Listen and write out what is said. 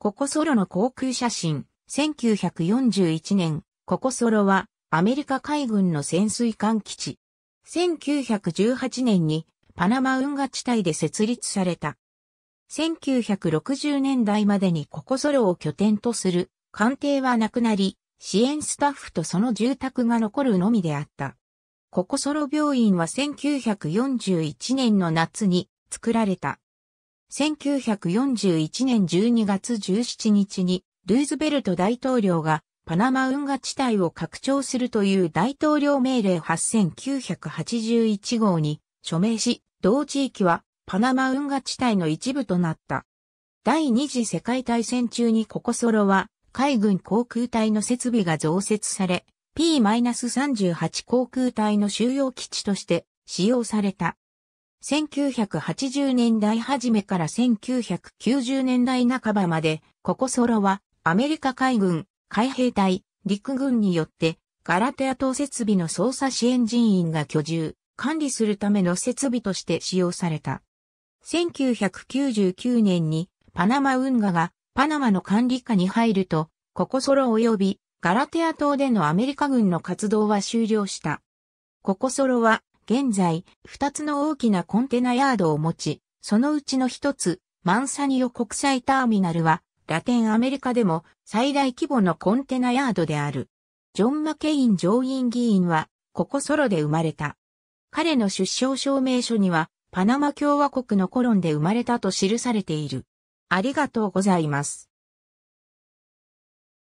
ココソロの航空写真、1941年、ココソロはアメリカ海軍の潜水艦基地。1918年にパナマ運河地帯で設立された。1960年代までにココソロを拠点とする艦艇はなくなり、支援スタッフとその住宅が残るのみであった。ココソロ病院は1941年の夏に作られた。1941年12月17日に、ルーズベルト大統領がパナマ運河地帯を拡張するという大統領命令8981号に署名し、同地域はパナマ運河地帯の一部となった。第二次世界大戦中にココソロは海軍航空隊の設備が増設され、P-38 航空隊の収容基地として使用された。1980年代初めから1990年代半ばまで、ココソロはアメリカ海軍、海兵隊、陸軍によってガラテア島設備の操作支援人員が居住、管理するための設備として使用された。1999年にパナマ運河がパナマの管理下に入ると、ココソロ及びガラテア島でのアメリカ軍の活動は終了した。ココソロは現在、二つの大きなコンテナヤードを持ち、そのうちの一つ、マンサニオ国際ターミナルは、ラテンアメリカでも最大規模のコンテナヤードである。ジョン・マケイン上院議員は、ここソロで生まれた。彼の出生証明書には、パナマ共和国のコロンで生まれたと記されている。ありがとうございます。